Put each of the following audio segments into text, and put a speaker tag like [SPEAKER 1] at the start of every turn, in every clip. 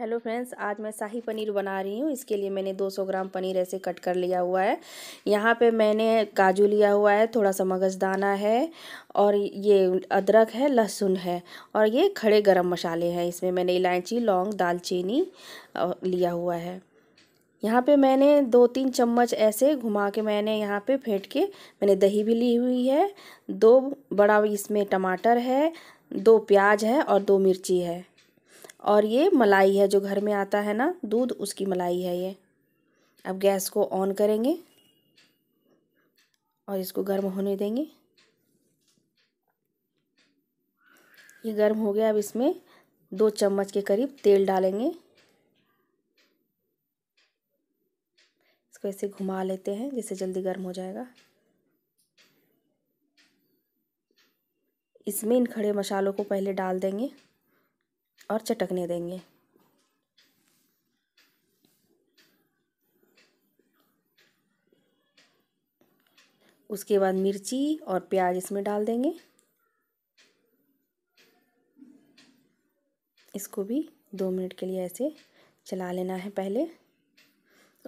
[SPEAKER 1] hello friends आज मैं शाही पनीर बना रही हूँ इसके लिए मैंने 200 ग्राम पनीर ऐसे कट कर लिया हुआ है यहाँ पे मैंने काजू लिया हुआ है थोड़ा सा मगजदाना है और ये अदरक है लहसुन है और ये खड़े गरम मसाले हैं इसमें मैंने इलायची लौंग दालचीनी लिया हुआ है यहाँ पे मैंने दो तीन चम्मच ऐसे घुमा के मैंने यहाँ पर फेंट के मैंने दही भी ली हुई है दो बड़ा इसमें टमाटर है दो प्याज है और दो मिर्ची है और ये मलाई है जो घर में आता है ना दूध उसकी मलाई है ये अब गैस को ऑन करेंगे और इसको गर्म होने देंगे ये गर्म हो गया अब इसमें दो चम्मच के करीब तेल डालेंगे इसको ऐसे घुमा लेते हैं जिससे जल्दी गर्म हो जाएगा इसमें इन खड़े मसालों को पहले डाल देंगे और चटकने देंगे उसके बाद मिर्ची और प्याज इसमें डाल देंगे इसको भी दो मिनट के लिए ऐसे चला लेना है पहले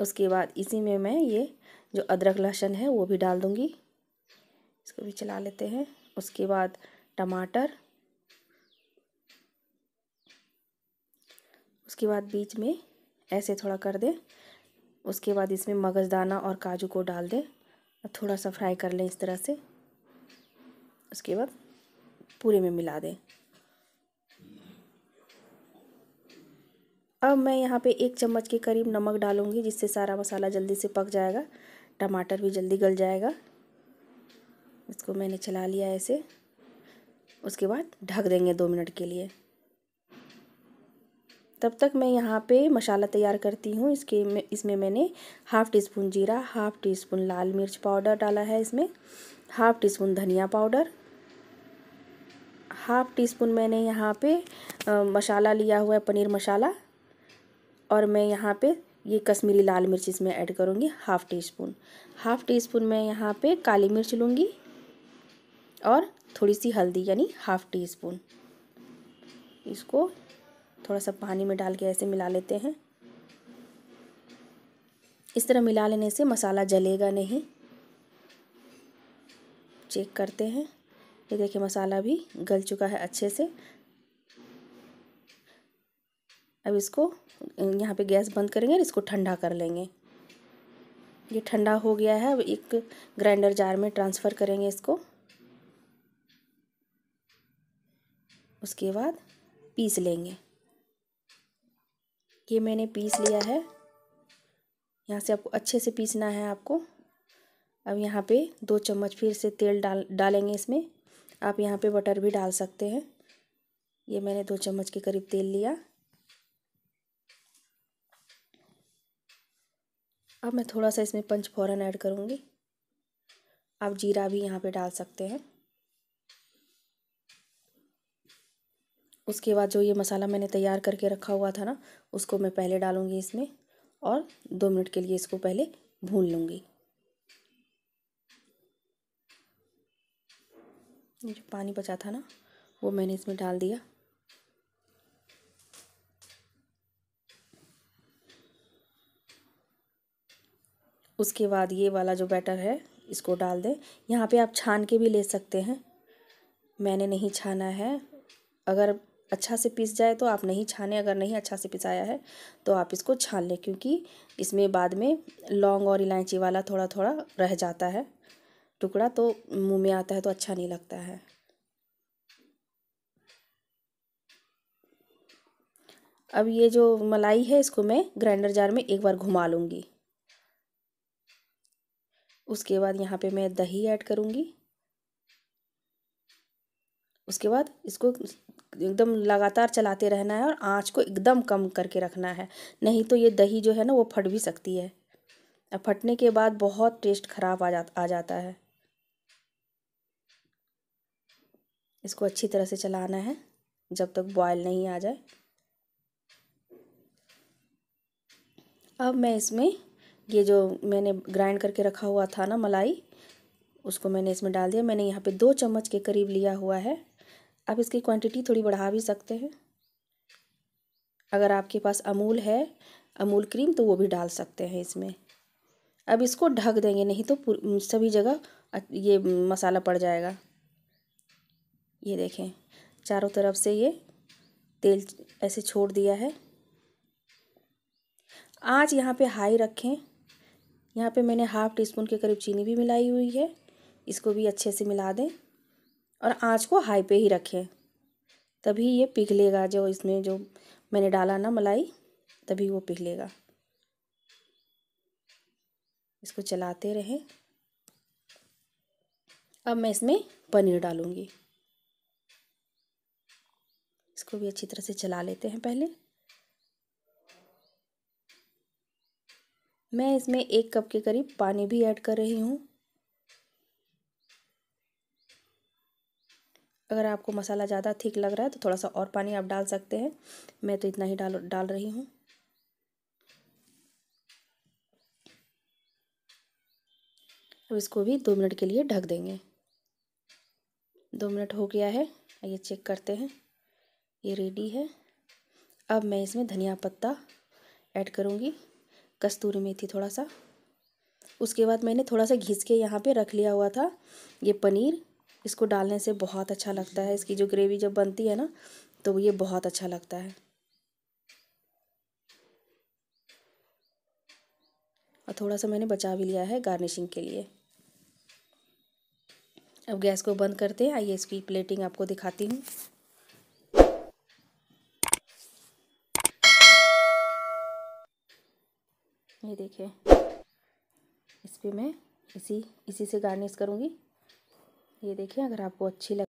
[SPEAKER 1] उसके बाद इसी में मैं ये जो अदरक लहसुन है वो भी डाल दूँगी इसको भी चला लेते हैं उसके बाद टमाटर उसके बाद बीच में ऐसे थोड़ा कर दें उसके बाद इसमें मगज़दाना और काजू को डाल दें और थोड़ा सा फ्राई कर लें इस तरह से उसके बाद पूरे में मिला दें अब मैं यहाँ पे एक चम्मच के करीब नमक डालूँगी जिससे सारा मसाला जल्दी से पक जाएगा टमाटर भी जल्दी गल जाएगा इसको मैंने चला लिया ऐसे उसके बाद ढक देंगे दो मिनट के लिए तब तक मैं यहाँ पे मसाला तैयार करती हूँ इसके में इसमें मैंने हाफ़ टी स्पून जीरा हाफ़ टी स्पून लाल मिर्च पाउडर डाला है इसमें हाफ़ टी स्पून धनिया पाउडर हाफ़ टी स्पून मैंने यहाँ पे मसाला लिया हुआ है पनीर मसाला और मैं यहाँ पे ये कश्मीरी लाल मिर्च इसमें ऐड करूँगी half teaspoon half teaspoon मैं यहाँ पे काली मिर्च लूँगी और थोड़ी सी हल्दी यानी हाफ़ टी स्पून इसको थोड़ा सा पानी में डाल के ऐसे मिला लेते हैं इस तरह मिला लेने से मसाला जलेगा नहीं चेक करते हैं ये देखिए मसाला भी गल चुका है अच्छे से अब इसको यहाँ पे गैस बंद करेंगे और इसको ठंडा कर लेंगे ये ठंडा हो गया है अब एक ग्राइंडर जार में ट्रांसफ़र करेंगे इसको उसके बाद पीस लेंगे ये मैंने पीस लिया है यहाँ से आपको अच्छे से पीसना है आपको अब यहाँ पे दो चम्मच फिर से तेल डाल डालेंगे इसमें आप यहाँ पे बटर भी डाल सकते हैं ये मैंने दो चम्मच के करीब तेल लिया अब मैं थोड़ा सा इसमें पंच फौरन ऐड करूँगी आप जीरा भी यहाँ पे डाल सकते हैं उसके बाद जो ये मसाला मैंने तैयार करके रखा हुआ था ना उसको मैं पहले डालूँगी इसमें और दो मिनट के लिए इसको पहले भून लूँगी जो पानी बचा था ना वो मैंने इसमें डाल दिया उसके बाद ये वाला जो बैटर है इसको डाल दें यहाँ पे आप छान के भी ले सकते हैं मैंने नहीं छाना है अगर अच्छा से पीस जाए तो आप नहीं छाने अगर नहीं अच्छा से पिसाया है तो आप इसको छान लें क्योंकि इसमें बाद में लौंग और इलायची वाला थोड़ा थोड़ा रह जाता है टुकड़ा तो मुंह में आता है तो अच्छा नहीं लगता है अब ये जो मलाई है इसको मैं ग्राइंडर जार में एक बार घुमा लूँगी उसके बाद यहाँ पे मैं दही ऐड करूँगी उसके बाद इसको एकदम लगातार चलाते रहना है और आँच को एकदम कम करके रखना है नहीं तो ये दही जो है ना वो फट भी सकती है और फटने के बाद बहुत टेस्ट ख़राब आ जा आ जाता है इसको अच्छी तरह से चलाना है जब तक बॉयल नहीं आ जाए अब मैं इसमें ये जो मैंने ग्राइंड करके रखा हुआ था ना मलाई उसको मैंने इसमें डाल दिया मैंने यहाँ पे दो चम्मच के करीब लिया हुआ है आप इसकी क्वांटिटी थोड़ी बढ़ा भी सकते हैं अगर आपके पास अमूल है अमूल क्रीम तो वो भी डाल सकते हैं इसमें अब इसको ढक देंगे नहीं तो सभी जगह ये मसाला पड़ जाएगा ये देखें चारों तरफ से ये तेल ऐसे छोड़ दिया है आज यहाँ पे हाई रखें यहाँ पे मैंने हाफ़ टी स्पून के करीब चीनी भी मिलाई हुई है इसको भी अच्छे से मिला दें और आँच को हाई पे ही रखें तभी ये पिघलेगा जो इसमें जो मैंने डाला ना मलाई तभी वो पिघलेगा इसको चलाते रहें अब मैं इसमें पनीर डालूँगी इसको भी अच्छी तरह से चला लेते हैं पहले मैं इसमें एक कप के करीब पानी भी ऐड कर रही हूँ अगर आपको मसाला ज़्यादा ठीक लग रहा है तो थोड़ा सा और पानी आप डाल सकते हैं मैं तो इतना ही डाल डाल रही हूँ अब इसको भी दो मिनट के लिए ढक देंगे दो मिनट हो गया है आइए चेक करते हैं ये रेडी है अब मैं इसमें धनिया पत्ता ऐड करूँगी कस्तूरी मेथी थोड़ा सा उसके बाद मैंने थोड़ा सा घिस के यहाँ पे रख लिया हुआ था ये पनीर इसको डालने से बहुत अच्छा लगता है इसकी जो ग्रेवी जब बनती है ना तो ये बहुत अच्छा लगता है और थोड़ा सा मैंने बचा भी लिया है गार्निशिंग के लिए अब गैस को बंद करते हैं आइए इसकी प्लेटिंग आपको दिखाती हूँ ये देखिए इस पर मैं इसी इसी से गार्निश करूँगी ये देखिए अगर आपको अच्छी लग